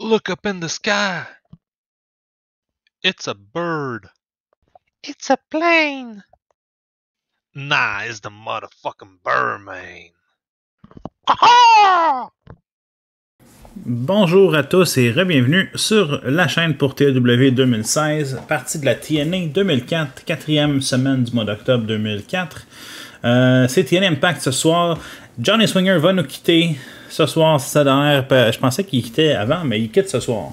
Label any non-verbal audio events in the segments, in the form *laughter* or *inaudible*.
Look up in the sky. It's a bird. It's a plane. Nah, it's the motherfucking Bonjour à tous et bienvenue sur la chaîne pour TW 2016, partie de la TNA 2004, quatrième semaine du mois d'octobre 2004. Euh, c'est TNA Impact ce soir Johnny Swinger va nous quitter ce soir, ça ben, Je pensais qu'il quittait avant, mais il quitte ce soir.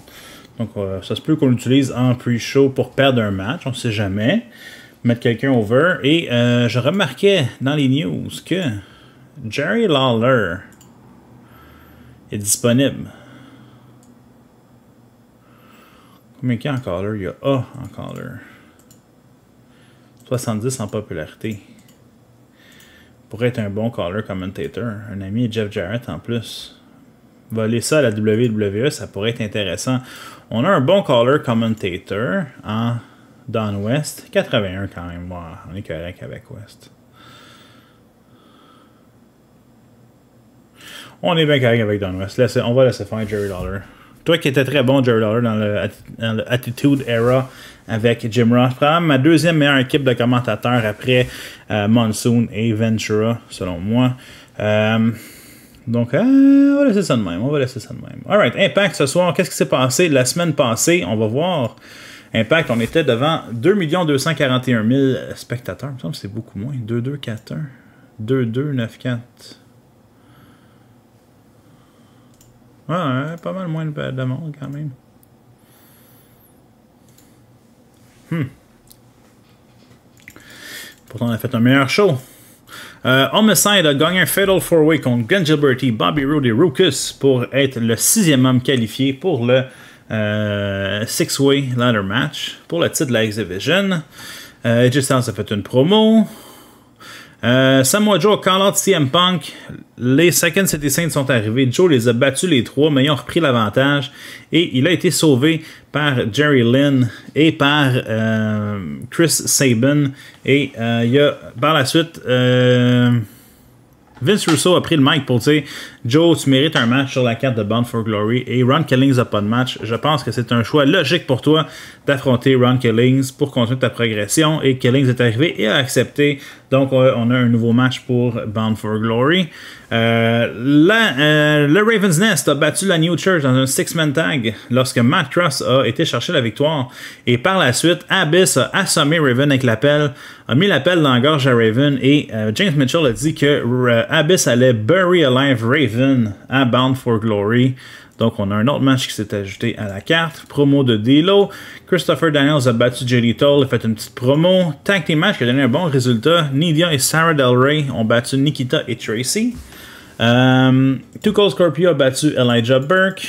Donc euh, ça se peut qu'on l'utilise en pre-show pour perdre un match, on ne sait jamais. Mettre quelqu'un over. Et euh, je remarquais dans les news que Jerry Lawler est disponible. Combien qu'il y a en Il y a A en 70 en popularité pourrait être un bon caller commentator. Un ami Jeff Jarrett en plus. Voler ça à la WWE, ça pourrait être intéressant. On a un bon caller commentator en Don West. 81 quand même. on est correct avec West. On est bien correct avec Don West. Laisse, on va laisser faire Jerry Dollar. Toi qui étais très bon, Jerry Dollar, dans dans le Attitude Era, avec Jim Ross. Probablement ma deuxième meilleure équipe de commentateurs après euh, Monsoon et Ventura, selon moi. Euh, donc, euh, on va laisser ça de même. On va laisser ça de même. Alright, Impact ce soir. Qu'est-ce qui s'est passé la semaine passée? On va voir. Impact, on était devant 2 241 000 spectateurs. Il me semble que c'est beaucoup moins. 2 2 4 1 2 2 9 4 Ouais, pas mal moins de monde quand même. Hmm. Pourtant, on a fait un meilleur show. Euh, Homicide a gagné un Fatal 4-Way contre Glenn Gilberty, Bobby Roode et Rukus pour être le sixième homme qualifié pour le euh, Six-Way Ladder Match pour le titre de la X-Division. Euh, a fait une promo. Euh, Samoa Joe call CM Punk. Les Second City Saints sont arrivés. Joe les a battus les trois, mais ils ont repris l'avantage. Et il a été sauvé par Jerry Lynn et par euh, Chris Saban Et euh, il y a par la suite. Vince Russo a pris le mic pour dire Joe, tu mérites un match sur la carte de Bound for Glory et Ron Kellings n'a pas de match. Je pense que c'est un choix logique pour toi d'affronter Ron Killings pour continuer ta progression. Et Kellings est arrivé et a accepté donc, on a un nouveau match pour Bound for Glory. Euh, euh, le Raven's Nest a battu la New Church dans un six-man tag lorsque Matt Cross a été chercher la victoire. Et par la suite, Abyss a assommé Raven avec l'appel, a mis l'appel dans la gorge à Raven et euh, James Mitchell a dit que Abyss allait bury alive Raven à Bound for Glory. Donc, on a un autre match qui s'est ajouté à la carte. Promo de D'Lo. Christopher Daniels a battu Jerry Toll, a fait une petite promo. Tag Team Match qui a donné un bon résultat. Nidia et Sarah Del Rey ont battu Nikita et Tracy. Euh, Two Cold Scorpio a battu Elijah Burke.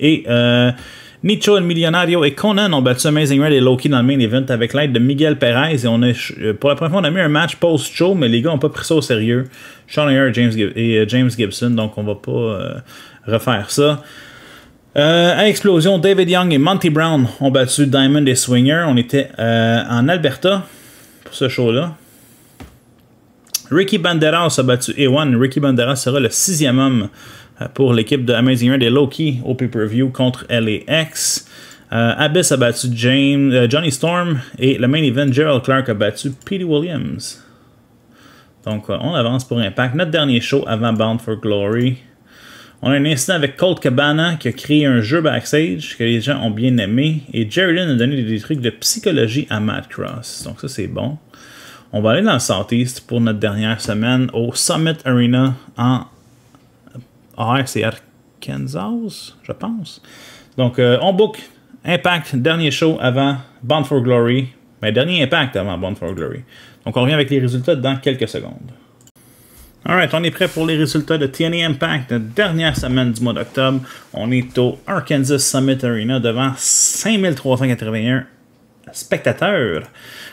Et euh, Nicho El Millonario et Conan ont battu Amazing Red et Loki dans le main event avec l'aide de Miguel Perez. Et on a, pour la première fois, on a mis un match post-show, mais les gars n'ont pas pris ça au sérieux. Sean Ayer et euh, James, Gibson, donc on va pas refaire ça. Euh, à l'explosion, David Young et Monty Brown ont battu Diamond et Swinger. On était euh, en Alberta pour ce show-là. Ricky Banderas a battu A1. Ricky Banderas sera le sixième homme euh, pour l'équipe de Amazing Red et Loki au pay-per-view contre LAX. Abyss a battu James, Johnny Storm et le main event, Gerald Clark a battu Petey Williams. Donc, on avance pour Impact. Notre dernier show avant Bound for Glory. On a un incident avec Colt Cabana qui a créé un jeu backstage que les gens ont bien aimé. Et Jerry Lynn a donné des trucs de psychologie à Matt Cross. Donc ça, c'est bon. On va aller dans le Southeast pour notre dernière semaine au Summit Arena en... Arkansas, je pense. Donc, euh, on book Impact, dernier show avant Bound for Glory. Mais ben, dernier Impact avant Bound for Glory. Donc, on revient avec les résultats dans quelques secondes. Alright, on est prêt pour les résultats de TNA Impact, la dernière semaine du mois d'octobre. On est au Arkansas Summit Arena devant 5381 spectateurs.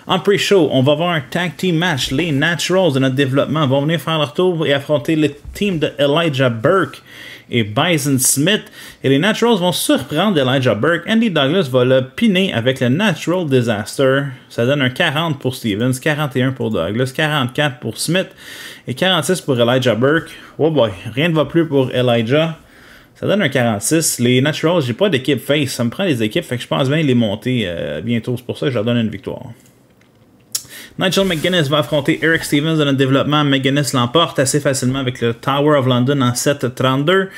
En pre-show, on va voir un tag team match. Les Naturals de notre développement vont venir faire leur tour et affronter le team de Elijah Burke et Bison Smith. Et les Naturals vont surprendre Elijah Burke. Andy Douglas va le piner avec le Natural Disaster. Ça donne un 40 pour Stevens, 41 pour Douglas, 44 pour Smith et 46 pour Elijah Burke. Oh boy, rien ne va plus pour Elijah. Ça donne un 46. Les Naturals, j'ai pas d'équipe face. Ça me prend les équipes, fait que je pense bien les monter euh, bientôt. C'est pour ça que je leur donne une victoire. Nigel McGuinness va affronter Eric Stevens dans le développement. McGuinness l'emporte assez facilement avec le Tower of London en 7-32.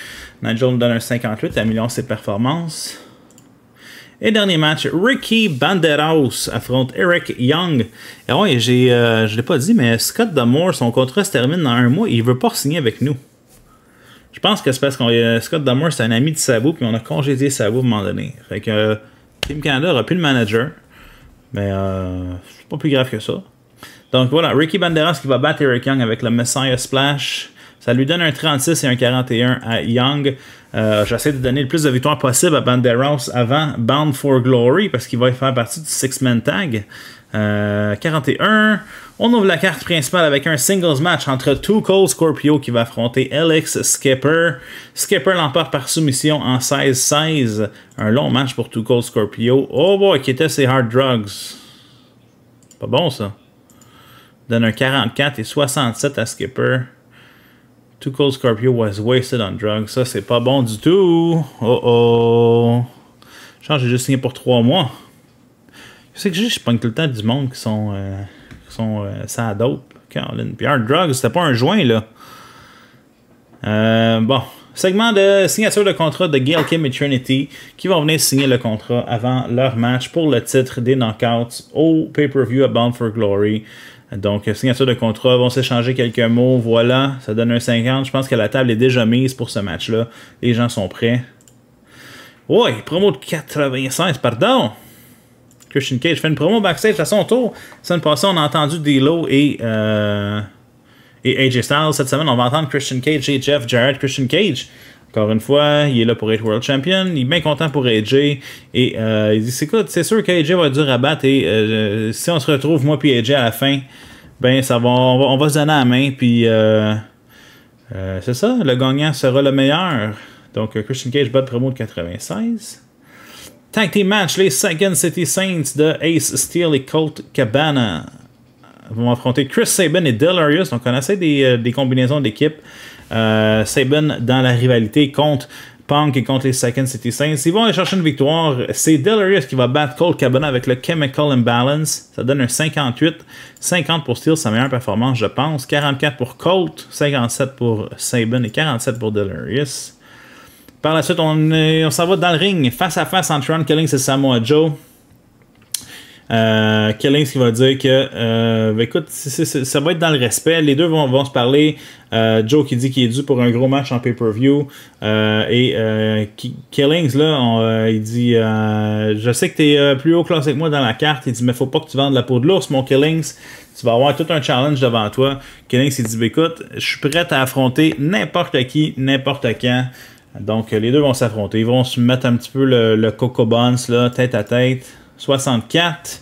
Nigel donne un 58, améliore ses performances. Et dernier match, Ricky Banderas affronte Eric Young. Et ah oui, euh, je ne l'ai pas dit, mais Scott Damore, son contrat se termine dans un mois et il veut pas signer avec nous. Je pense que c'est parce que euh, Scott Damore, c'est un ami de Sabu. puis on a congédié Sabu, à un moment donné. Fait que euh, Team Canada n'aura plus le manager. Mais euh, c'est pas plus grave que ça. Donc voilà, Ricky Banderas qui va battre Eric Young avec le Messiah Splash. Ça lui donne un 36 et un 41 à Young. Euh, j'essaie de donner le plus de victoires possible à Banderas avant Bound for Glory parce qu'il va faire partie du Six-Man Tag. 41. Euh, on ouvre la carte principale avec un singles match entre Two Cold Scorpio qui va affronter Alex Skipper. Skipper l'emporte par soumission en 16-16. Un long match pour Two Cold Scorpio. Oh boy, qui était ses hard drugs. Pas bon ça. Donne un 44 et 67 à Skipper. Too Cold Scorpio was wasted on drugs. Ça, c'est pas bon du tout. Oh oh. Genre, j'ai juste signé pour trois mois. Je sais que je pogne tout le temps du monde qui sont. Euh, qui sont. ça euh, dope. Caroline. Puis Drugs, c'était pas un joint, là. Euh, bon. Segment de signature de contrat de Gail Kim et Trinity qui vont venir signer le contrat avant leur match pour le titre des Knockouts au pay-per-view à Bound for Glory. Donc, signature de contrat, vont s'échanger quelques mots, voilà, ça donne un 50. Je pense que la table est déjà mise pour ce match-là. Les gens sont prêts. Ouais, promo de 96, pardon! Christian Cage fait une promo backstage à son tour. La semaine passée, on a entendu D'Lo et, euh, et AJ Styles. Cette semaine, on va entendre Christian Cage et Jeff Jarrett. Christian Cage encore une fois, il est là pour être World Champion. Il est bien content pour AJ. Et euh, il dit c'est écoute, c'est sûr qu'AJ va être dur à battre. Et euh, si on se retrouve, moi puis AJ à la fin, ben ça va, on va, se donner la main. Puis euh, euh, c'est ça, le gagnant sera le meilleur. Donc Christian Cage bat promo de 96. Tag team match, les Second City Saints de Ace Steel et Colt Cabana vont affronter Chris Sabin et Delarius. Donc on connaissait des, des combinaisons d'équipes. Euh, Saban dans la rivalité contre Punk et contre les Second City Saints. Ils vont aller chercher une victoire. C'est Delarius qui va battre Colt Cabana avec le Chemical Imbalance. Ça donne un 58. 50 pour Steel, sa meilleure performance, je pense. 44 pour Colt, 57 pour Saban et 47 pour Delirious. Par la suite, on, on s'en va dans le ring, face à face entre Ron Killings et Samoa Joe. Euh, Killings qui va dire que, euh, ben, écoute, ça va être dans le respect. Les deux vont, se parler. Euh, Joe qui dit qu'il est dû pour un gros match en pay-per-view. et Killings, là, il dit Je sais que tu es plus haut classé que moi dans la carte. Il dit Mais faut pas que tu vendes la peau de l'ours, mon Killings. Tu vas avoir tout un challenge devant toi. Killings, il dit ben, Écoute, je suis prêt à affronter n'importe qui, n'importe quand. Donc, les deux vont s'affronter. Ils vont se mettre un petit peu le, coco buns là, tête à tête. 64.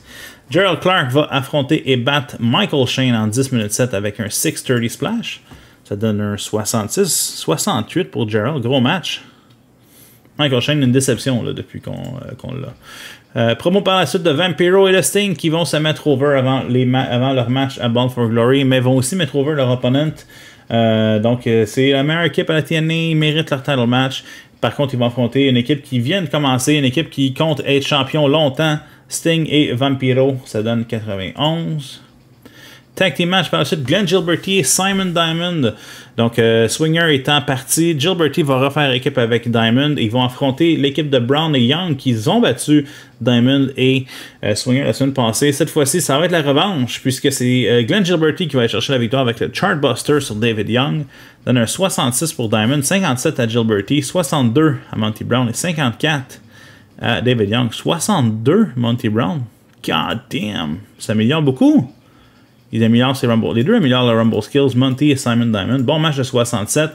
Gerald Clark va affronter et battre Michael Shane en 10 minutes 7 avec un 630 splash. Ça donne un 66, 68 pour Gerald. Gros match. Michael Shane, une déception depuis qu'on euh, l'a. Euh, promo par la suite de Vampiro et de Sting qui vont se mettre over avant, les avant leur match à Ball for Glory, mais vont aussi mettre over leur opponent. Euh, donc, c'est la meilleure équipe à la TNA, ils méritent leur title match. Par contre, ils vont affronter une équipe qui vient de commencer, une équipe qui compte être champion longtemps. Sting et Vampiro, ça donne 91. Tag match par la suite, Glenn Gilberty et Simon Diamond. Donc, euh, Swinger étant parti, Gilberty va refaire équipe avec Diamond. Ils vont affronter l'équipe de Brown et Young qu'ils ont battu Diamond et euh, Swinger la semaine passée. Cette fois-ci, ça va être la revanche puisque c'est euh, Glenn Gilberty qui va chercher la victoire avec le Chartbuster sur David Young. Donne un 66 pour Diamond, 57 à Gilberty, 62 à Monty Brown et 54 à David Young. 62 Monty Brown. God damn, ça améliore beaucoup. Il améliore ses Rumble. Les deux améliorent le Rumble Skills, Monty et Simon Diamond. Bon match de 67.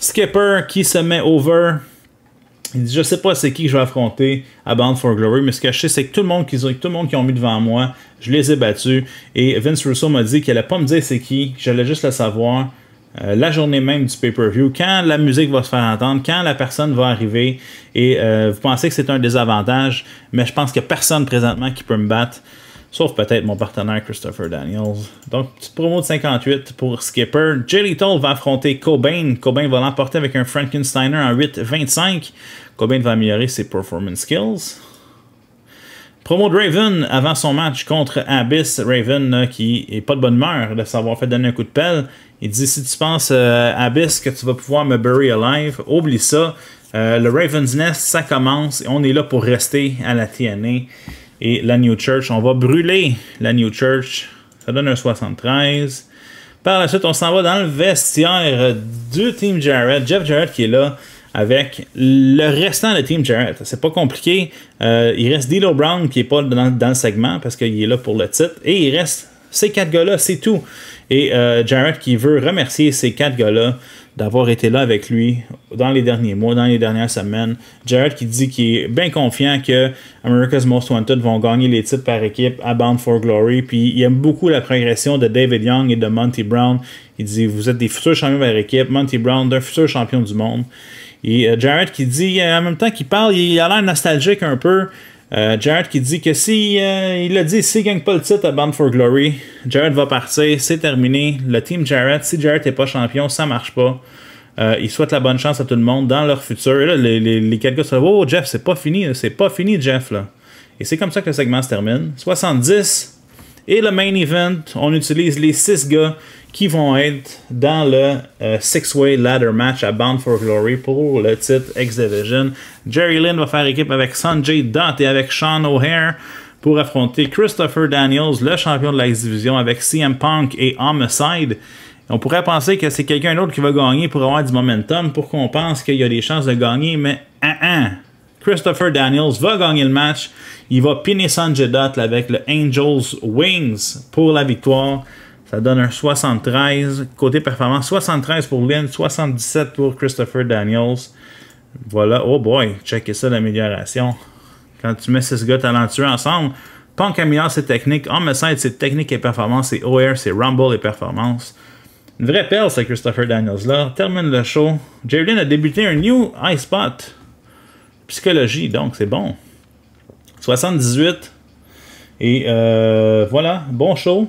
Skipper qui se met over. Il dit Je sais pas c'est qui que je vais affronter à Bound for Glory, mais ce que je sais, c'est que tout le monde tout le monde qui ont mis devant moi, je les ai battus. Et Vince Russo m'a dit qu'il allait pas me dire c'est qui, j'allais juste le savoir. Euh, la journée même du pay-per-view, quand la musique va se faire entendre, quand la personne va arriver, et euh, vous pensez que c'est un désavantage, mais je pense qu'il n'y a personne présentement qui peut me battre. Sauf peut-être mon partenaire Christopher Daniels. Donc, petite promo de 58 pour Skipper. Toll va affronter Cobain. Cobain va l'emporter avec un Frankensteiner en 8-25. Cobain va améliorer ses performance skills. Promo de Raven avant son match contre Abyss. Raven euh, qui est pas de bonne humeur de s'avoir fait donner un coup de pelle. Il dit si tu penses euh, Abyss que tu vas pouvoir me bury alive, oublie ça. Euh, le Raven's Nest, ça commence et on est là pour rester à la TNA. Et la New Church, on va brûler la New Church. Ça donne un 73. Par la suite, on s'en va dans le vestiaire du Team Jarrett. Jeff Jarrett qui est là avec le restant de Team Jarrett. C'est pas compliqué. Euh, il reste Dilo Brown qui est pas dans, le segment parce qu'il est là pour le titre. Et il reste ces quatre gars-là, c'est tout. Et euh, Jarrett qui veut remercier ces quatre gars-là d'avoir été là avec lui dans les derniers mois, dans les dernières semaines. Jared qui dit qu'il est bien confiant que America's Most Wanted vont gagner les titres par équipe à Bound for Glory. Puis il aime beaucoup la progression de David Young et de Monty Brown. Il dit Vous êtes des futurs champions par équipe, Monty Brown, d'un futur champion du monde. Et euh, Jared qui dit en même temps qu'il parle, il a l'air nostalgique un peu. Euh, Jared qui dit que si euh, il a dit s'il gagne pas le titre à Band for Glory, Jared va partir, c'est terminé. Le team Jared, si Jared n'est pas champion, ça marche pas. Il euh, ils souhaitent la bonne chance à tout le monde dans leur futur. Et là, les, les, gars quelques sont oh Jeff, c'est pas fini, c'est pas fini Jeff Et c'est comme ça que le segment se termine. 70 et le main event, on utilise les 6 gars qui vont être dans le euh, Six-Way Ladder Match à Bound for Glory pour le titre X-Division. Jerry Lynn va faire équipe avec Sanjay Dutt et avec Sean O'Hare pour affronter Christopher Daniels, le champion de la X-Division, avec CM Punk et Homicide. On pourrait penser que c'est quelqu'un d'autre qui va gagner pour avoir du momentum, pour qu'on pense qu'il y a des chances de gagner, mais ah ah, Christopher Daniels va gagner le match. Il va piner Sanjay Dutt avec le Angels Wings pour la victoire. Ça donne un 73. Côté performance, 73 pour Lynn, 77 pour Christopher Daniels. Voilà. Oh boy, Check ça l'amélioration. Quand tu mets ces gars talentueux ensemble, Punk améliore ses techniques, Homicide ses techniques et performance c'est OR c'est Rumble et performance Une vraie pelle c'est Christopher Daniels là. Termine le show. Jerry Lynn a débuté un new high spot. Psychologie, donc c'est bon. 78. Et euh, voilà, bon show.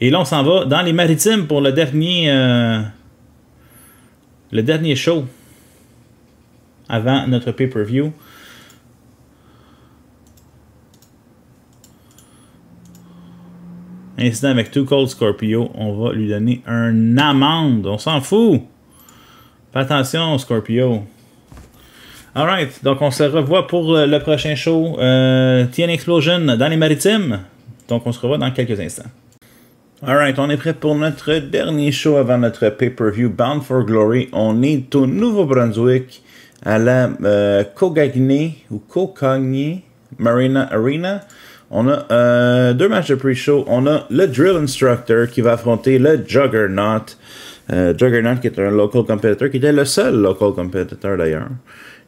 Et là, on s'en va dans les maritimes pour le dernier, euh, le dernier show avant notre pay-per-view. Incident avec Two Cold Scorpio, on va lui donner un amende. On s'en fout. Fais attention, Scorpio. Alright, donc on se revoit pour euh, le prochain show euh, TN Explosion dans les maritimes. Donc on se revoit dans quelques instants. Alright, on est prêt pour notre dernier show avant notre pay-per-view Bound for Glory. On est au Nouveau-Brunswick à la euh, Cogagné ou Cogagné Marina Arena. On a euh, deux matchs de pré show On a le Drill Instructor qui va affronter le Juggernaut. Euh, Juggernaut qui est un local competitor, qui était le seul local competitor d'ailleurs.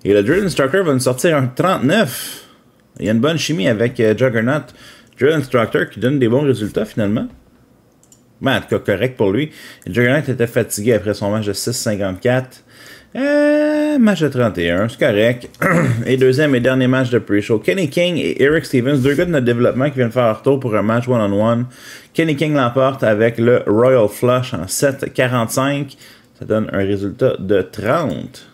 Et le Drill Instructor va nous sortir un 39. Il y a une bonne chimie avec Juggernaut. Drill Instructor qui donne des bons résultats finalement. Ben, en tout cas, correct pour lui. Juggernaut était fatigué après son match de 6-54. Euh, match de 31, c'est correct. *clears throat* et deuxième et dernier match de pre-show. Kenny King et Eric Stevens, deux gars de notre développement qui viennent faire leur tour pour un match one-on-one. Kenny King l'emporte avec le Royal Flush en 7-45. Ça donne un résultat de 30.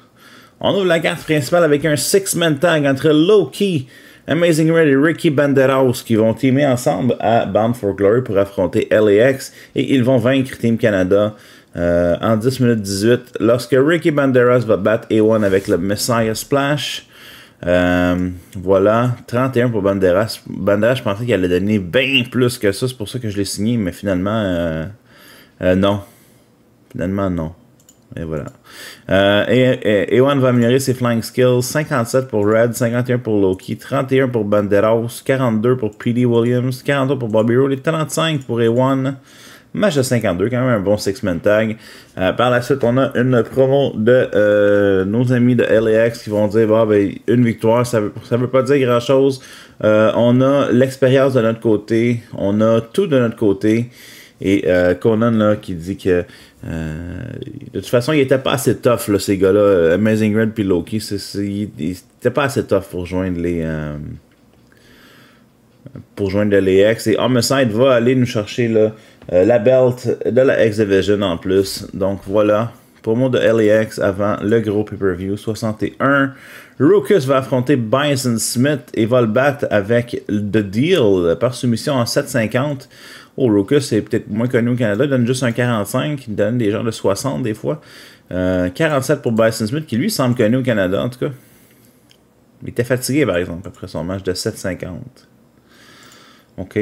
On ouvre la carte principale avec un six-man tag entre Loki Amazing Red et Ricky Banderas qui vont teamer ensemble à Bound for Glory pour affronter LAX et ils vont vaincre Team Canada euh, en 10 minutes 18 lorsque Ricky Banderas va battre A1 avec le Messiah Splash. Euh, voilà, 31 pour Banderas. Banderas, je pensais qu'elle allait donner bien plus que ça, c'est pour ça que je l'ai signé, mais finalement, euh, non. Finalement, non. Et voilà. Euh, et, Ewan va améliorer ses flying skills. 57 pour Red, 51 pour Loki, 31 pour Banderos, 42 pour P.D. Williams, 42 pour Bobby Roode 35 pour Ewan. Match de 52, quand même un bon six-man tag. Euh, par la suite, on a une promo de euh, nos amis de LAX qui vont dire ben, une victoire, ça ça veut pas dire grand-chose. on a l'expérience de notre côté, on a tout de notre côté. Et euh, Conan, là, qui dit que euh, de toute façon, il n'était pas assez tough, là, ces gars-là. Amazing Red puis Loki, ils pas assez tough pour joindre les. Euh, pour joindre les Et Homicide va aller nous chercher là, la belt de la X-Division en plus. Donc voilà. pour Promo de LAX avant le gros pay-per-view 61. Rukus va affronter Bison Smith et va le battre avec The Deal par soumission en 7,50. Oh Lucas c'est peut-être moins connu au Canada, il donne juste un 45, il donne des gens de 60 des fois. 47 euh, pour Bison Smith, qui lui semble connu au Canada en tout cas. Il était fatigué par exemple après son match de 7,50. OK.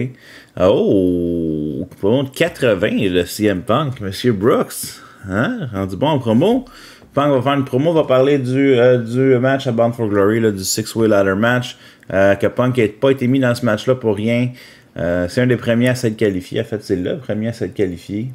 Ah, oh, 80, le CM Punk, Monsieur Brooks. Hein? Rendu bon en promo. Punk va faire une promo, va parler du, euh, du match à Bound for Glory, du Six-Way Ladder Match. Euh, que Punk n'a pas été mis dans ce match-là pour rien. Euh, c'est un des premiers à s'être qualifié. En fait, c'est le premier à s'être qualifié.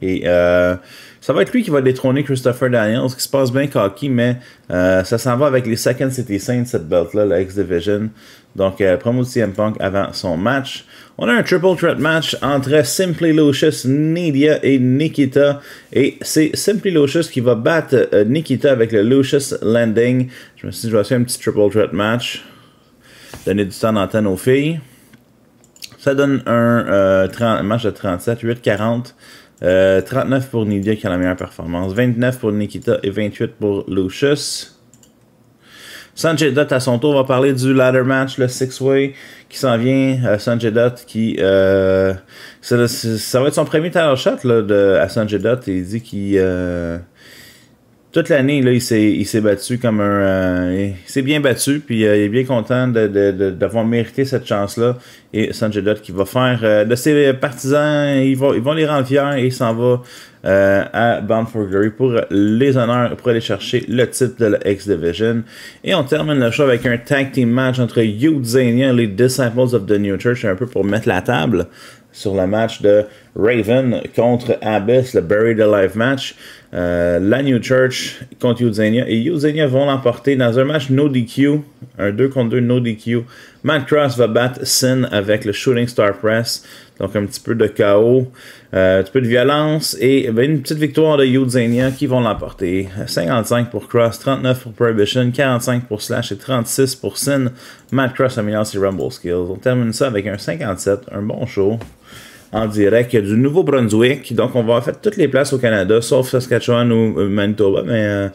Et euh, ça va être lui qui va détrôner Christopher Daniels, qui se passe bien cocky, mais euh, ça s'en va avec les Second City Saints, cette belt-là, la X-Division. Donc, promo de CM Punk avant son match. On a un triple threat match entre Simply Lucius, Nidia et Nikita. Et c'est Simply Lucius qui va battre Nikita avec le Lucius Landing. Je me suis dit, je vais faire un petit triple threat match. Donner du temps d'antenne aux filles. Ça donne un euh, match de 37, 8-40. 39 pour Nidia qui a la meilleure performance, 29 pour Nikita et 28 pour Lucius. Sanjay Dutt à son tour va parler du ladder match, le six-way qui s'en vient. Euh, Sanjay Dutt qui. Euh, ça, va être son premier title shot de, à Sanjay Dutt. Et il dit qu'il euh, toute l'année, là, il s'est, battu comme un. Euh, bien battu, puis euh, il est bien content d'avoir mérité cette chance-là. Et Sanjay Dutt qui va faire euh, de ses partisans, ils vont, ils vont les rendre fiers et il s'en va à Bound for Glory pour les honneurs, pour aller chercher le titre de la X-Division. Et on termine le show avec un tag team match entre Hugh et les Disciples of the New Church, un peu pour mettre la table sur le match de Raven contre Abyss, le Buried Alive match. Euh, la New Church contre Yuzenia Et Yuzenia vont l'emporter dans un match no DQ, un 2 contre 2 no DQ. Matt Cross va battre Sin avec le Shooting Star Press. Donc un petit peu de chaos, euh, un petit peu de violence et une petite victoire de Yuzenia qui vont l'emporter. 55 pour Cross, 39 pour Prohibition, 45 pour Slash et 36 pour Sin. Matt Cross améliore ses Rumble Skills. On termine ça avec un 57, un bon show en direct du Nouveau-Brunswick. Donc, on va faire toutes les places au Canada, sauf Saskatchewan ou euh, Manitoba, mais euh,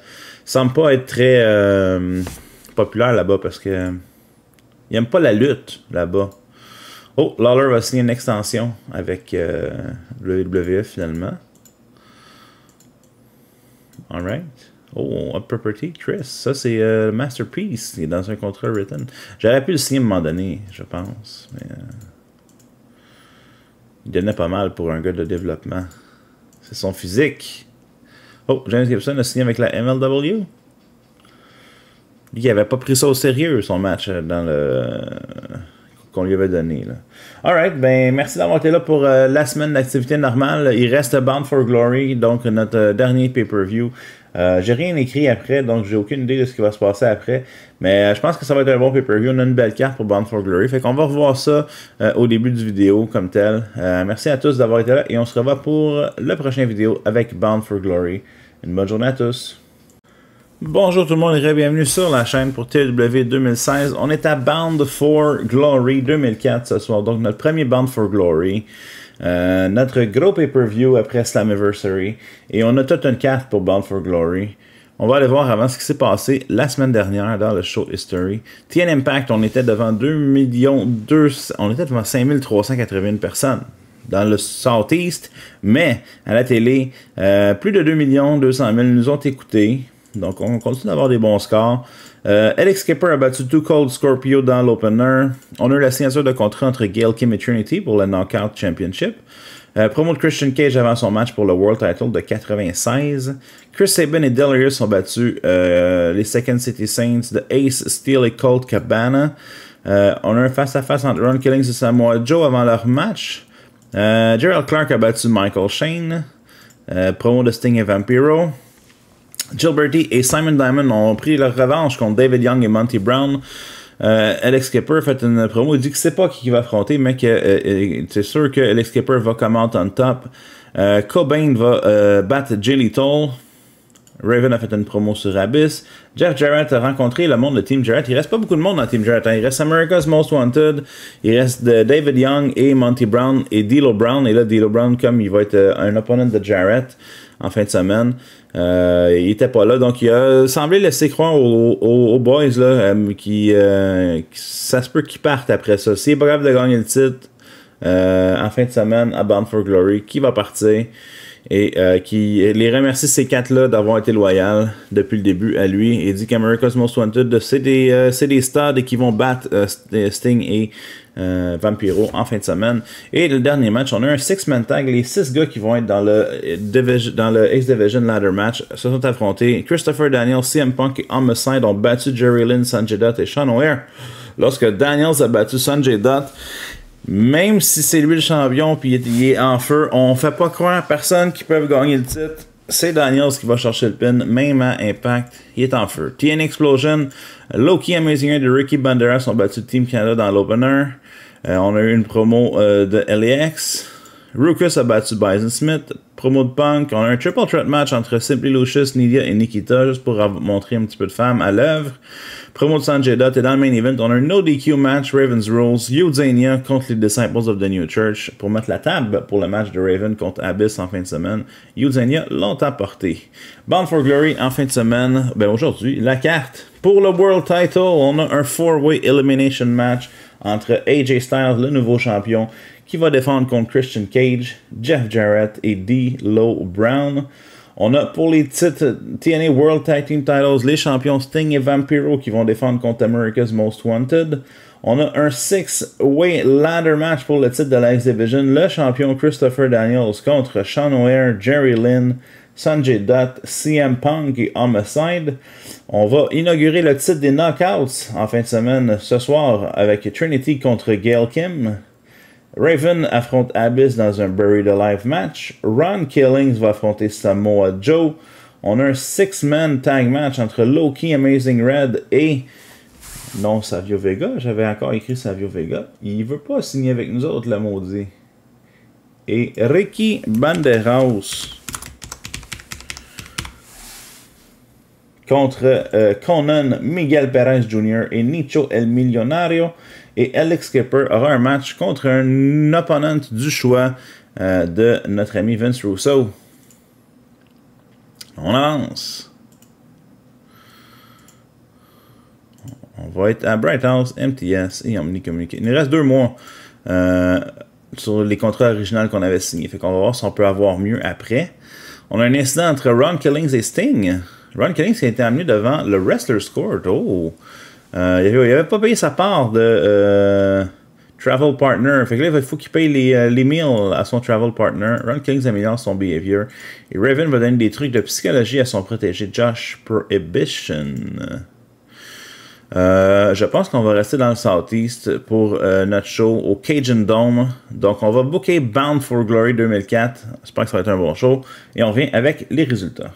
semble pas être très euh, populaire là-bas parce que n'aime ils pas la lutte là-bas. Oh, Lawler va signer une extension avec le euh, WWE finalement. Alright. Oh, Up Property, Chris. Ça, c'est Masterpiece. Il est dans un contrat written. J'aurais pu le signer à un moment donné, je pense. Mais. Il donnait pas mal pour un gars de développement. C'est son physique. Oh, James Gibson a signé avec la MLW. il avait pas pris ça au sérieux, son match euh, dans le euh, qu'on lui avait donné. Alright, ben merci d'avoir été là pour euh, la semaine d'activité normale. Il reste Bound for Glory, donc notre dernier pay-per-view. Euh, j'ai rien écrit après, donc j'ai aucune idée de ce qui va se passer après. Mais euh, je pense que ça va être un bon pay-per-view. On a une belle carte pour Bound for Glory. Fait qu'on va revoir ça euh, au début du vidéo comme tel. merci à tous d'avoir été là et on se revoit pour le prochain vidéo avec Bound for Glory. Une bonne journée à tous. Bonjour tout le monde et bienvenue sur la chaîne pour TW 2016. On est à Bound for Glory 2004 ce soir, donc notre premier Bound for Glory. Euh, notre gros pay-per-view après Slammiversary. Et on a toute une carte pour Bound for Glory. On va aller voir avant ce qui s'est passé la semaine dernière dans le show History. TN Impact, on était devant 2 millions on était devant 5381 personnes dans le Southeast, mais à la télé, euh, plus de 2 millions 200 000 nous ont écoutés. Donc on continue d'avoir des bons scores. Euh, Alex Kipper a battu Too Cold Scorpio dans l'opener. On a eu la signature de contrat entre Gail Kim et Trinity pour le Knockout Championship. Euh, promo de Christian Cage avant son match pour le World Title de 96. Chris Sabin et Delirious ont battu euh, les Second City Saints de Ace, Steel et Cold Cabana. on a un face-à-face entre Ron Killings et Samoa Joe avant leur match. Gerald Clark a battu Michael Shane. promo de Sting et Vampiro. Jill et Simon Diamond ont pris leur revanche contre David Young et Monty Brown. Euh, Alex a fait une promo, il dit qu'il sait pas qui va affronter, mais que euh, euh, c'est sûr que Alex Kipper va come out on top. Cobain va battre Jilly Toll. Raven a fait une promo sur Abyss. Jeff Jarrett a rencontré le monde de Team Jarrett. Il reste pas beaucoup de monde dans Team Jarrett. Hein. Il reste America's Most Wanted. Il reste David Young et Monty Brown et D'Lo Brown. Et là, D'Lo Brown, comme il va être un opponent de Jarrett, en fin de semaine. Euh, il était pas là, donc il a semblé laisser croire aux, boys là, euh, euh, qui, ça se peut qu'ils partent après ça. C'est brave de gagner le titre en fin de semaine à Bound for Glory, qui va partir et euh, qui les remercie ces quatre-là d'avoir été loyal depuis le début à lui et dit qu'America's Most Wanted, euh, c'est des, euh, stades stars et qui vont battre Sting et Vampiro en fin de semaine. Et le dernier match, on a un six-man tag. Les six gars qui vont être dans le, dans le X Division Ladder Match se sont affrontés. Christopher Daniels, CM Punk et Homicide ont battu Jerry Lynn, Sanjay Dutt et Sean O'Hare. Lorsque Daniels a battu Sanjay Dutt, même si c'est lui le champion puis il est en feu, on fait pas croire à personne qui peuvent gagner le titre c'est Daniels qui va chercher le pin, même à Impact, il est en feu. TN Explosion, Loki Amazing de Ricky Banderas ont battu Team Canada dans l'opener. Euh, on a eu une promo euh, de LAX. Rukus a battu Bison Smith. Promo de Punk, on a un triple threat match entre Simply Lucius, Nidia et Nikita, juste pour montrer un petit peu de femme à l'œuvre. Promo de Sanjay Dutt et dans le main event, on a un no DQ match Ravens Rules, zenia contre les Disciples of the New Church pour mettre la table pour le match de Raven contre Abyss en fin de semaine. Yudania longtemps apporté. Bound for Glory en fin de semaine, ben aujourd'hui, la carte. Pour le World Title, on a un four-way elimination match entre AJ Styles, le nouveau champion, qui va défendre contre Christian Cage, Jeff Jarrett et D. Low Brown. On a pour les titres TNA World Tag Team Titles les champions Sting et Vampiro qui vont défendre contre America's Most Wanted. On a un six-way ladder match pour le titre de la X-Division. Le champion Christopher Daniels contre Sean O'Hare, Jerry Lynn, Sanjay Dutt, CM Punk et Homicide. On va inaugurer le titre des Knockouts en fin de semaine ce soir avec Trinity contre Gail Kim. Raven affronte Abyss dans un Buried Alive match. Ron Killings va affronter Samoa Joe. On a un six-man tag match entre Loki, Amazing Red et non Savio Vega. J'avais encore écrit Savio Vega. Il veut pas signer avec nous autres, le maudit. Et Ricky Banderas contre euh, Conan Miguel Perez Jr. et Nicho El Millonario. Et Alex Skipper aura un match contre un opponent du choix euh, de notre ami Vince Russo. On avance. On va être à Bright House, MTS et Omni Il nous reste deux mois euh, sur les contrats originaux qu'on avait signés. Fait qu'on va voir si on peut avoir mieux après. On a un incident entre Ron Killings et Sting. Ron Killings a été amené devant le Wrestler's Court. Oh! Euh, il n'avait pas payé sa part de euh, Travel Partner. Fait que là, il faut qu'il paye les, euh, les meals à son Travel Partner. Ron Kings améliore son behavior. Et Raven va donner des trucs de psychologie à son protégé Josh Prohibition. je pense qu'on va rester dans le Southeast pour notre show au Cajun Dome. Donc, on va booker Bound for Glory 2004. J'espère que ça va être un bon show. Et on revient avec les résultats.